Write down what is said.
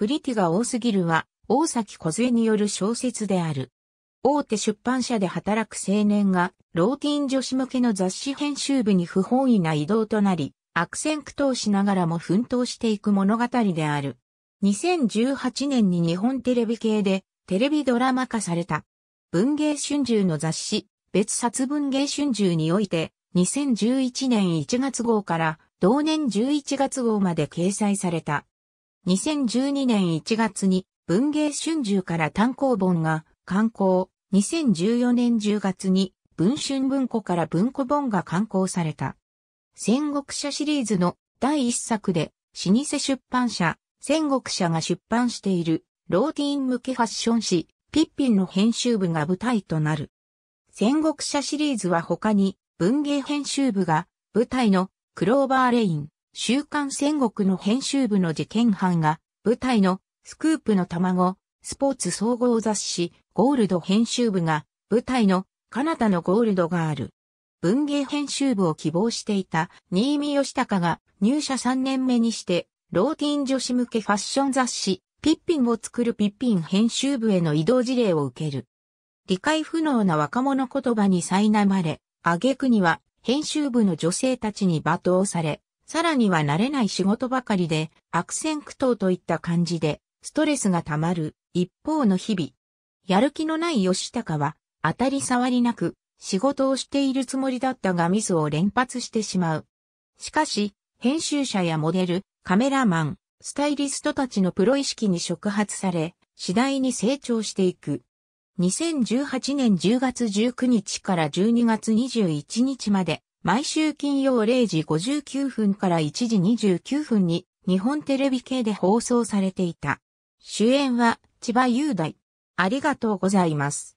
プリティが多すぎるは、大崎梢による小説である。大手出版社で働く青年が、ローティン女子向けの雑誌編集部に不本意な移動となり、悪戦苦闘しながらも奮闘していく物語である。2018年に日本テレビ系で、テレビドラマ化された。文芸春秋の雑誌、別冊文芸春秋において、2011年1月号から同年11月号まで掲載された。2012年1月に文芸春秋から単行本が刊行、2014年10月に文春文庫から文庫本が刊行された。戦国社シリーズの第一作で、老舗出版社、戦国社が出版している、ローティーン向けファッション誌、ピッピンの編集部が舞台となる。戦国社シリーズは他に、文芸編集部が、舞台のクローバーレイン、週刊戦国の編集部の事件班が、舞台のスクープの卵、スポーツ総合雑誌、ゴールド編集部が、舞台のカナダのゴールドがある。文芸編集部を希望していた新見義隆が入社3年目にして、ローティン女子向けファッション雑誌、ピッピンを作るピッピン編集部への移動事例を受ける。理解不能な若者言葉に苛まれ、挙句には編集部の女性たちに罵倒され、さらには慣れない仕事ばかりで、悪戦苦闘といった感じで、ストレスが溜まる、一方の日々。やる気のない吉高は、当たり障りなく、仕事をしているつもりだったがミスを連発してしまう。しかし、編集者やモデル、カメラマン、スタイリストたちのプロ意識に触発され、次第に成長していく。2018年10月19日から12月21日まで、毎週金曜0時59分から1時29分に日本テレビ系で放送されていた。主演は千葉雄大。ありがとうございます。